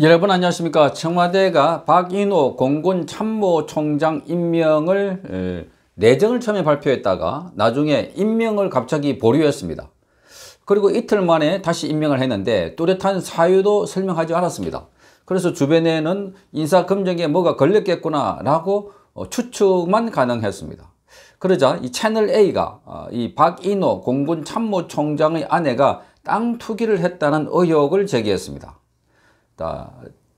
여러분 안녕하십니까 청와대가 박인호 공군참모총장 임명을 내정을 처음에 발표했다가 나중에 임명을 갑자기 보류했습니다 그리고 이틀 만에 다시 임명을 했는데 뚜렷한 사유도 설명하지 않았습니다 그래서 주변에는 인사검증에 뭐가 걸렸겠구나 라고 어, 추측만 가능했습니다 그러자 이 채널A가 어, 이 박인호 공군참모총장의 아내가 땅 투기를 했다는 의혹을 제기했습니다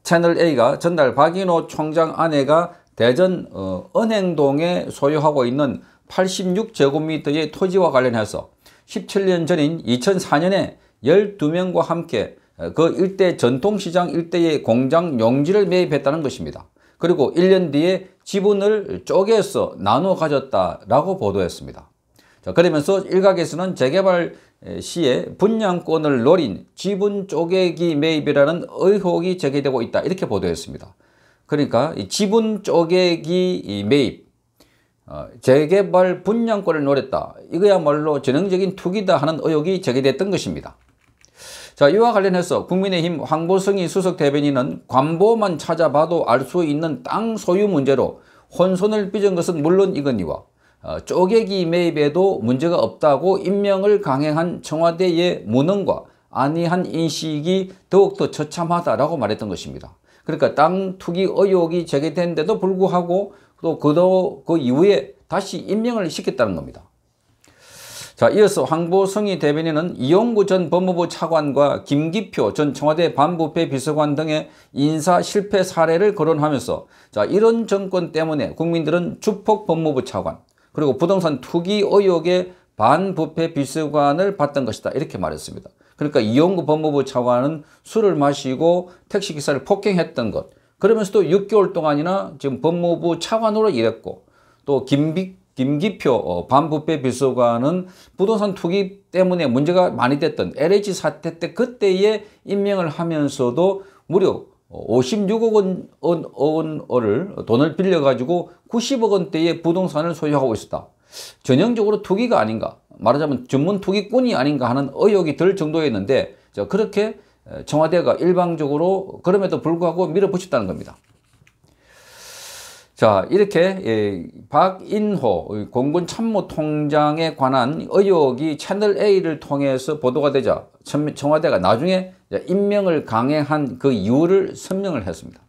채널 A가 전달 박인호 총장 아내가 대전 어, 은행동에 소유하고 있는 86제곱미터의 토지와 관련해서 17년 전인 2004년에 12명과 함께 그 일대 전통시장 일대의 공장 용지를 매입했다는 것입니다. 그리고 1년 뒤에 지분을 쪼개서 나눠 가졌다라고 보도했습니다. 자, 그러면서 일각에서는 재개발 시에 분양권을 노린 지분 쪼개기 매입이라는 의혹이 제기되고 있다. 이렇게 보도했습니다. 그러니까 지분 쪼개기 매입, 어, 재개발 분양권을 노렸다. 이거야말로 전형적인 투기다 하는 의혹이 제기됐던 것입니다. 자 이와 관련해서 국민의힘 황보승희 수석 대변인은 관보만 찾아봐도 알 수 있는 땅 소유 문제로 혼선을 빚은 것은 물론 이건이와 어, 쪼개기 매입에도 문제가 없다고 임명을 강행한 청와대의 무능과 안이한 인식이 더욱더 처참하다라고 말했던 것입니다. 그러니까 땅 투기 의혹이 제기됐데도 불구하고 또그그 이후에 다시 임명을 시켰다는 겁니다. 자, 이어서 황보성희 대변인은 이용구 전 법무부 차관과 김기표 전 청와대 반부패 비서관 등의 인사 실패 사례를 거론하면서 자, 이런 정권 때문에 국민들은 주폭 법무부 차관, 그리고 부동산 투기 의혹의 반부패 비서관을 봤던 것이다. 이렇게 말했습니다. 그러니까 이용구 법무부 차관은 술을 마시고 택시기사를 폭행했던 것. 그러면서도 6개월 동안이나 지금 법무부 차관으로 일했고 또 김비, 김기표 어, 반부패 비서관은 부동산 투기 때문에 문제가 많이 됐던 LH 사태 때 그때에 임명을 하면서도 무려 56억 어, 원, 원, 원, 원을 돈을 빌려가지고 90억 원대의 부동산을 소유하고 있었다. 전형적으로 투기가 아닌가 말하자면 전문 투기꾼이 아닌가 하는 의혹이 들 정도였는데 그렇게 어, 청와대가 일방적으로 그럼에도 불구하고 밀어붙였다는 겁니다. 자 이렇게 예, 박인호 공군 참모통장에 관한 의혹이 채널A를 통해서 보도가 되자 청와대가 나중에 임명을 강행한 그 이유를 설명을 했습니다.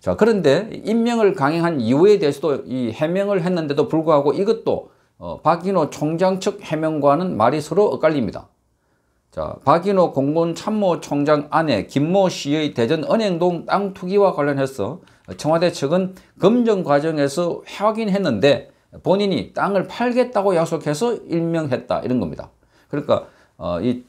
자, 그런데 임명을 강행한 이유에 대해서도 이 해명을 했는데도 불구하고 이것도 어, 박인호 총장 측 해명과는 말이 서로 엇갈립니다. 자, 박인호 공군 참모 총장 아내 김모 씨의 대전 은행동 땅 투기와 관련해서 청와대 측은 검증 과정에서 확인했는데 본인이 땅을 팔겠다고 약속해서 임명했다 이런 겁니다. 그러니까 어, 이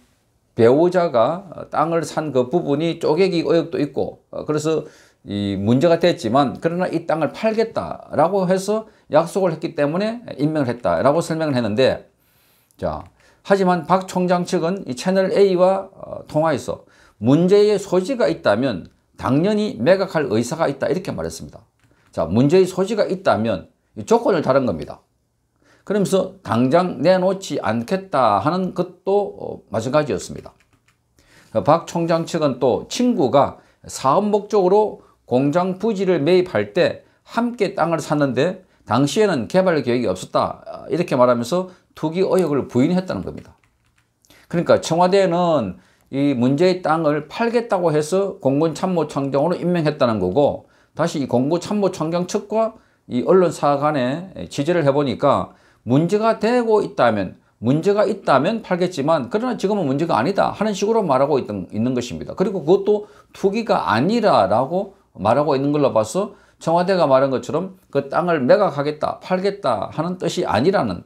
배우자가 땅을 산 그 부분이 쪼개기 의혹도 있고 어, 그래서 이 문제가 됐지만 그러나 이 땅을 팔겠다라고 해서 약속을 했기 때문에 임명을 했다라고 설명을 했는데 자 하지만 박 총장 측은 이 채널 A와 어, 통화해서 문제의 소지가 있다면 당연히 매각할 의사가 있다 이렇게 말했습니다. 자 문제의 소지가 있다면 이 조건을 다른 겁니다. 그러면서 당장 내놓지 않겠다 하는 것도 어, 마찬가지였습니다. 박 총장 측은 또 친구가 사업 목적으로 공장 부지를 매입할 때 함께 땅을 샀는데 당시에는 개발 계획이 없었다 이렇게 말하면서 투기 의혹을 부인했다는 겁니다. 그러니까 청와대는 이 문제의 땅을 팔겠다고 해서 공군 참모총장으로 임명했다는 거고 다시 이 공군 참모총장 측과 이 언론사 간에 취재를 해보니까 문제가 되고 있다면 문제가 있다면 팔겠지만 그러나 지금은 문제가 아니다 하는 식으로 말하고 있던, 있는 것입니다. 그리고 그것도 투기가 아니라라고 말하고 있는 걸로 봐서 청와대가 말한 것처럼 그 땅을 매각하겠다 팔겠다 하는 뜻이 아니라는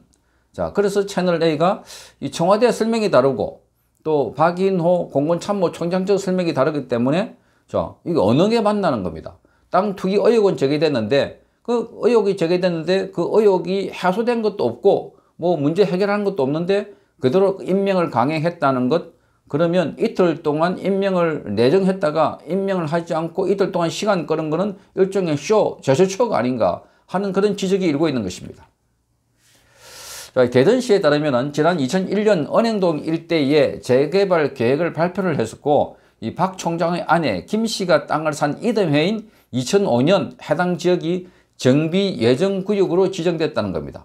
자 그래서 채널A가 이 청와대 설명이 다르고 또 박인호 공군참모총장적 설명이 다르기 때문에 자 이게 어느 게 만나는 겁니다. 땅 투기 의혹은 제기됐는데 그 의혹이 제기됐는데 그 의혹이 해소된 것도 없고 뭐 문제 해결한 것도 없는데 그대로 임명을 강행했다는 것 그러면 이틀 동안 임명을 내정했다가 임명을 하지 않고 이틀 동안 시간 끄는 거는 일종의 쇼, 제스처가 아닌가 하는 그런 지적이 일고 있는 것입니다. 자, 대전시에 따르면 지난 2001년 은행동 일대에 재개발 계획을 발표를 했었고 이 박 총장의 아내 김 씨가 땅을 산 이듬해인 2005년 해당 지역이 정비 예정 구역으로 지정됐다는 겁니다.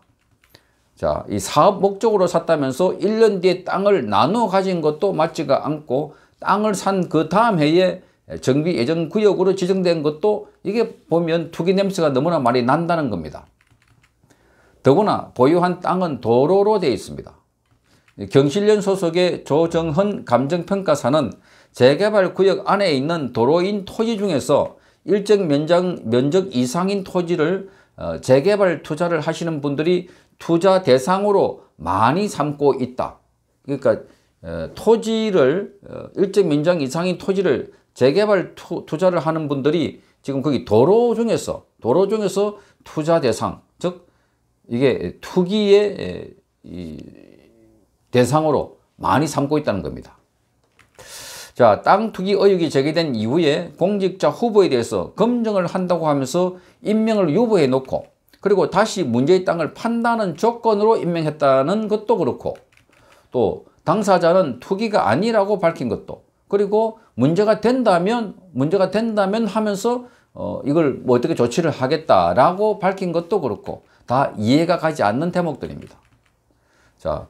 자, 이 사업 목적으로 샀다면서 1년 뒤에 땅을 나눠 가진 것도 맞지가 않고 땅을 산 그 다음 해에 정비 예정 구역으로 지정된 것도 이게 보면 투기 냄새가 너무나 많이 난다는 겁니다. 더구나 보유한 땅은 도로로 되어 있습니다. 경실련 소속의 조정헌 감정평가사는 재개발 구역 안에 있는 도로인 토지 중에서 일정 면적, 면적 이상인 토지를 어, 재개발 투자를 하시는 분들이 투자 대상으로 많이 삼고 있다. 그러니까 어, 토지를 어, 일정 면적 이상인 토지를 재개발 투, 투자를 하는 분들이 지금 거기 도로 중에서 도로 중에서 투자 대상 즉 이게 투기의 대상으로 많이 삼고 있다는 겁니다. 자, 땅 투기 의혹이 제기된 이후에 공직자 후보에 대해서 검증을 한다고 하면서 임명을 유보해 놓고 그리고 다시 문제의 땅을 판다는 조건으로 임명했다는 것도 그렇고 또 당사자는 투기가 아니라고 밝힌 것도 그리고 문제가 된다면 문제가 된다면 하면서 어, 이걸 뭐 어떻게 조치를 하겠다라고 밝힌 것도 그렇고 다 이해가 가지 않는 대목들입니다. 자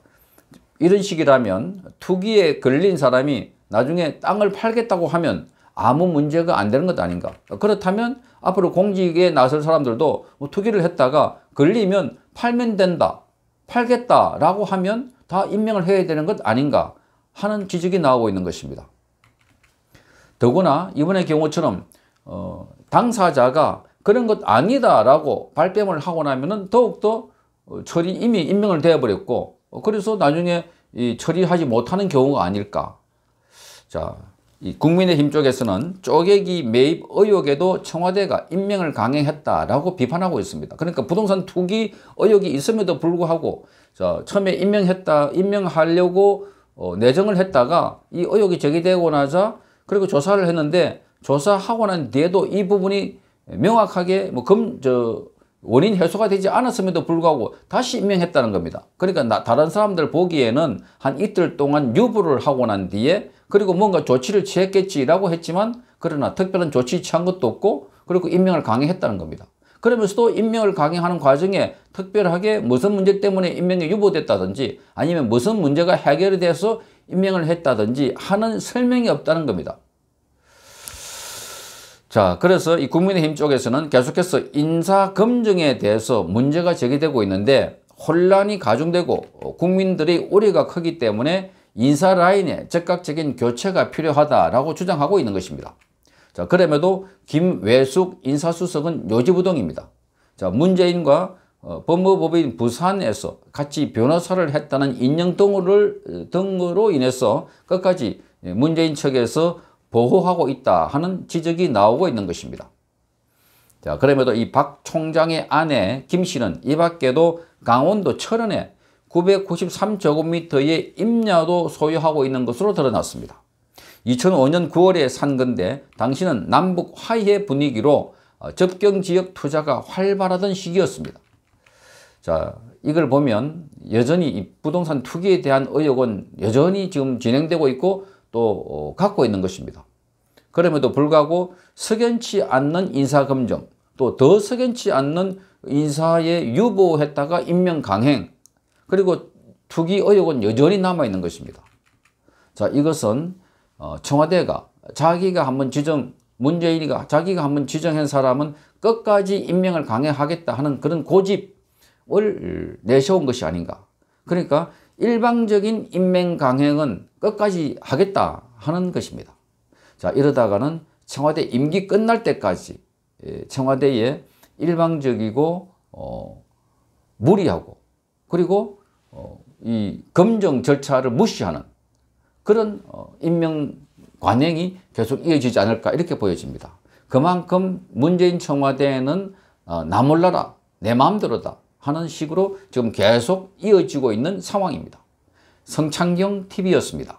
이런 식이라면 투기에 걸린 사람이 나중에 땅을 팔겠다고 하면 아무 문제가 안 되는 것 아닌가. 그렇다면 앞으로 공직에 나설 사람들도 뭐 투기를 했다가 걸리면 팔면 된다, 팔겠다라고 하면 다 임명을 해야 되는 것 아닌가 하는 지적이 나오고 있는 것입니다. 더구나 이번의 경우처럼 어, 당사자가 그런 것 아니다라고 발뺌을 하고 나면은 더욱더 어, 처리 이미 임명을 되어버렸고 어, 그래서 나중에 처리하지 못하는 경우가 아닐까 자, 이 국민의힘 쪽에서는 쪼개기 매입 의혹에도 청와대가 임명을 강행했다라고 비판하고 있습니다. 그러니까 부동산 투기 의혹이 있음에도 불구하고 자, 처음에 임명했다, 임명하려고 어, 내정을 했다가 이 의혹이 제기되고 나자 그리고 조사를 했는데 조사하고 난 뒤에도 이 부분이 명확하게 뭐 금, 저, 원인 해소가 되지 않았음에도 불구하고 다시 임명했다는 겁니다. 그러니까 나, 다른 사람들 보기에는 한 이틀 동안 유보를 하고 난 뒤에 그리고 뭔가 조치를 취했겠지라고 했지만 그러나 특별한 조치 취한 것도 없고 그리고 임명을 강행했다는 겁니다. 그러면서도 임명을 강행하는 과정에 특별하게 무슨 문제 때문에 임명이 유보됐다든지 아니면 무슨 문제가 해결이 돼서 임명을 했다든지 하는 설명이 없다는 겁니다. 자, 그래서 이 국민의힘 쪽에서는 계속해서 인사검증에 대해서 문제가 제기되고 있는데 혼란이 가중되고 국민들의 우려가 크기 때문에 인사 라인에 즉각적인 교체가 필요하다라고 주장하고 있는 것입니다. 자, 그럼에도 김외숙 인사수석은 요지부동입니다. 자, 문재인과 어, 법무법인 부산에서 같이 변호사를 했다는 인명 등을 등으로 인해서 끝까지 문재인 측에서 보호하고 있다 하는 지적이 나오고 있는 것입니다. 자, 그럼에도 이 박 총장의 아내 김 씨는 이 밖에도 강원도 철원에 993제곱미터의 임야도 소유하고 있는 것으로 드러났습니다. 2005년 9월에 산 건데 당시는 남북 화해 분위기로 어, 접경지역 투자가 활발하던 시기였습니다. 자, 이걸 보면 여전히 부동산 투기에 대한 의혹은 여전히 지금 진행되고 있고 또 어, 갖고 있는 것입니다. 그럼에도 불구하고 석연치 않는 인사검증 또 더 석연치 않는 인사에 유보했다가 임명 강행 그리고 투기 의혹은 여전히 남아있는 것입니다. 자, 이것은 어, 청와대가 자기가 한번 지정, 문재인이가 자기가 한번 지정한 사람은 끝까지 임명을 강행하겠다 하는 그런 고집을 내세운 것이 아닌가. 그러니까 일방적인 임명 강행은 끝까지 하겠다 하는 것입니다. 자, 이러다가는 청와대 임기 끝날 때까지 예, 청와대의 일방적이고 어, 무리하고 그리고 어, 이 검증 절차를 무시하는 그런 임명 어, 관행이 계속 이어지지 않을까 이렇게 보여집니다. 그만큼 문재인 청와대는 어, 나 몰라라 내 마음대로다 하는 식으로 지금 계속 이어지고 있는 상황입니다. 성창경 TV였습니다.